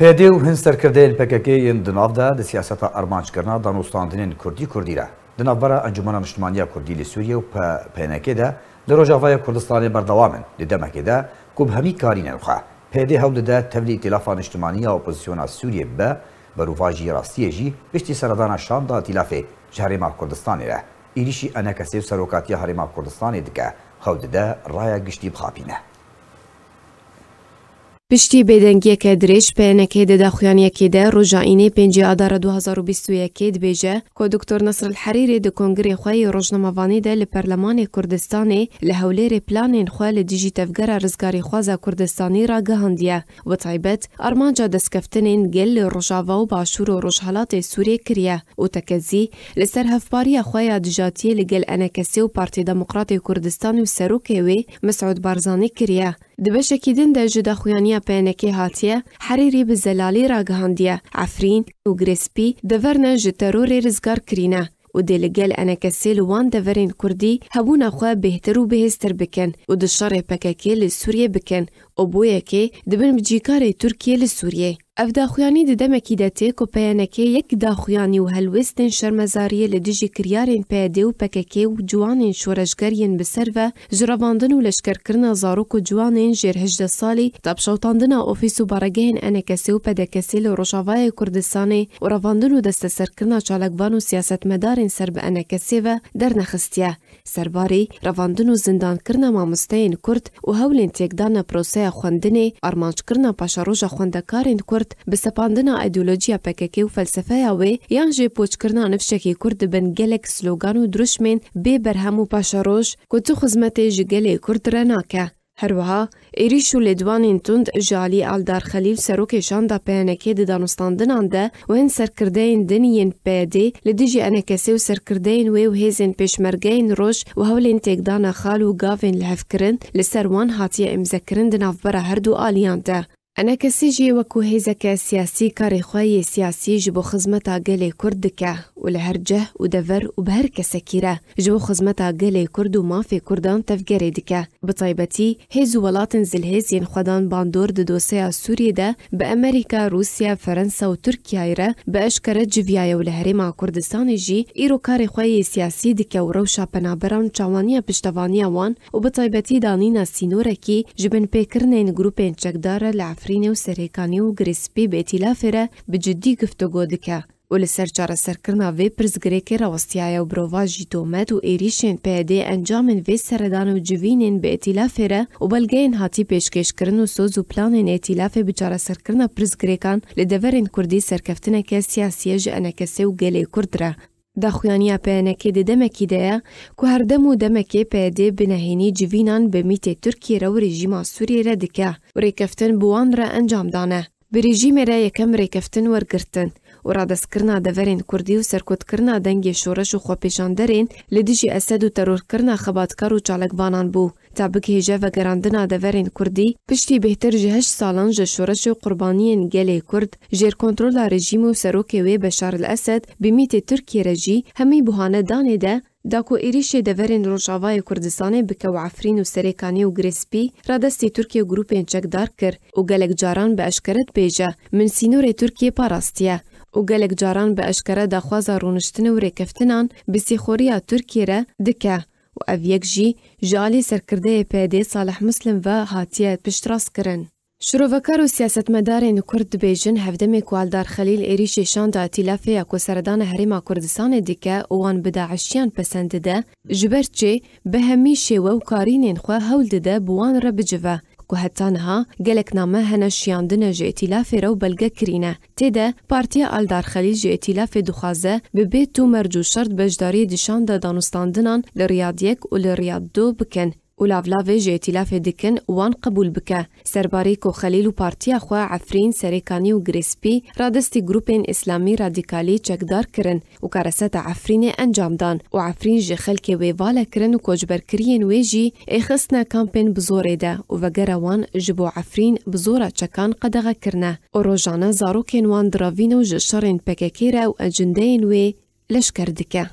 پێدێ و ده سیاست دناافدا کرنا سیاستە کردی کردی کوردی کوردیرە برا ئەنجومە نیشتمانیا کردی لی سوریه و ده پێنەکێدا لە کردستانی بردوامن ده لە ده کب همی کاری نەرخە پێدێ هەودەدا سوریه تیلافا نیشتمانیا ئۆپۆزیۆنا سووریە بە بەروڤژی ڕاستیەژی پشتی سەردانە شاندا تیلافێ شارێما کوردستانێرە ئیریشی سروکاتی حرم هەرێما دکه دکە ده رای گشتی بخاپینە. پشتی بێدەنگیەکە درێژ پێەنەکەی دەداخوایانەکێدا ڕۆژائینەی پێنج ئادارە 2021 دبێژە کۆ دکتۆر نسر الحەریری دە کۆنگری خۆی ڕۆژنەمەوانیدا لە پەرلەمانی کوردستانێ لە هەولێرێ پلانێن خوا لە دیژی تەفگەرە ڕزگاری خوازە کوردستانی راگەهندە و تایبەت ئەرمانجا دەستکەفتنین گەل لە ڕۆژاوا و باشوور و ڕۆژهڵاتی سوورێ کریە و تەکەزی لەسەر هەفپاریە خۆیان دژاتیە لەگەل ئەنەکەسی و پارتی دموقراتی کوردستان و سەرۆکێوێ مسعود بارزانانی کریە. Di beşekîdin de ji daxuyaniya penekê hatiye, herêrî bi zelalê ragihandiye, Efrîn û Grespî deverne ji terorê rizgar kirîne. û dê li gel enekesê li wan deverên Kurdî hebûna xwe bêhtir û bihêztir bikin û di şerê pekekê li Sûriyê bikin, oboyekê dibin bi cîkarê Tirkiyê li Sûriyê. Ev daxuyanî di demekî de tê ku peyenekê yek daxuyanî û helwestên şermezariyê li dijî kiryarên PYD û PKK û ciwanên şoreşger yên bi ser ve ji revandin û leşkerkirina zarok û ciwanên jêr hejde salî dapşewtandina ofîs û baregehên enekesê û pedekesê li Rojavayê Kurdistanê û revandin û desteserkirina çalekvan û siyasetmedarên ser bi enekesê ve dernexistiye. Serbarî revandin û zindankirina mamosteyên Kurd û hewlên têkdana proseya xwendinê armançkirina paşaroja xwendekarên Kurd کرد به سپاندن ایدئولوژی پککی و فلسفه او یان جی پوچ کرنا نفشکی کرد بن گلک سلوگان و دروشمین بی برهم و پاشاروش کتو جی گلی کرد رناکه. هروها ایریش و لدوانین تند جالی الدار خلیل سروک شاند پینکی دی دانستان دنانده و هن سرکرده این سرکردین پیده لدی جی انکسی و سرکرده این وی و هیزین پیشمرگه این روش و هول هولین تیگدان خال و گاوین لحف کرن لسر وان حاطی امزکرن دناف برا هر دو آلیانده. أنا كسيجي وكوهيزك سياسي كاري خواي سياسي جبو خزمتا قلي كردك ولهرجه ودفر وبهر كسكيرة جبو خزمتا قلي كرد وما في كردان تفقري دك بطيبتي هيزو ولاتن زل زلهيز ينخدان باندور دوسيا سوريا دا بأمريكا روسيا فرنسا وتركيا يرا بأشكرة جفيايا ولهري مع كردستان جي إيرو كاري خواي سياسي دك وروشا بنابران جوانيا بشتفانيا وان وبطيبتي دانينا سينوركي جبن بيكرنين جروبين تشكدارة لعف ئافرینێ و سەرێکانی و گرسپی بێتیلا فێرە بجددی گفتوگۆ دکە و لەسەر چارەسەرکردنا وێ پرسگرێکی ڕەوەستیایە و برۆڤژی تۆمەت و عێریشێن پێدێ ئەنجامن وێ سەردان و جوینێن بە ئەتیلا فێرە و بەلگەین هاتی پێشکێشکردن و سۆز و پلانێن ئەتیلافێ بچارەسەرکردە پرسگرێکان لە دەڤەرین کوردی سەرکەفتنەکە سیاسیەژ ئەنەکەسێ و گەلێ کوردرا دا خویانیا پیانەکە دە دەمەکی دەیە کو هەردەم و دەمەکێ پێدێ بنەهێنی جوینان بە میتێ تورکیرە و ڕژیما سووریرە دکە و ڕێکەفتن بوانرە ئەنجامدانە بریژیمێرە یەکەم ڕێکەفتن وەرگتن و ڕادستکردنا دەڤەرین کوردی و سەرکوتکردنا دەنگێ شۆڕەش و خۆپێشاندەرین لە دژی ئەسەد و تەرۆرکردنا خەباتکار و چالکبانان بوو تابکه جه و گراندن آدورین کردی پشتی بهتر جهش سالان جه شورش قربانیین گلی کرد جیر کنترول رژیم و سروکه وی بشار الاسد بمیت ترکی رژی همی بوهانه دانه ده دا کو ایریش دورین روشاوای کردستانی بکو عفرین و سریکانی و گریسپی را دستی ترکی و گروپ دار کر و گلک جاران به اشکرت بیجه من سینور ترکی پاراستیه و گلک جاران به اشکره دا رونشتن و ریکفتنان بسیخوری ترکی را دکه و اف یک جی جالی سرکرده پیده صالح مسلم و هاتیه پشتراس کرن. شروفکار و سیاست مدارین کرد بیجن هفده میکوالدار خلیل ایری ششان دا اتلافه یکو سردان هریما کردستان دیکه اوان بداعشیان پسند ده جبرچه به همی شیوه و کارین خواه هول ده بوان را بجوه. كهتانها جلك نامه هنش يندن جيتي لافي رو بلغكرينه تيدا بارتيا الدار خليج جيتي لافي دوخازه ببيت تو مرجو شرط بجداري دشان دا دانستاندنان لرياضيك و لرياض دو بكن و لاولاوê ji îtîlafê dikin wan qebûl bike. Serbarê Koxelîl û partiya xwe Efrîn Serêkanî û Girêspî radestî grupên Îslamî radîkalî çekdar kirin û kareseta Efrînê encam dan û Efrîn ji xelkê wê vala kirin û kojberkiriyên wê jî êxistne kampên bi zorê de û vegere wan ji bo Efrîn bi zora çekan qedexe kirine. O rojane zarokên wan diravîne û ji şerên PKK re û ecindeyên wê leşker dike.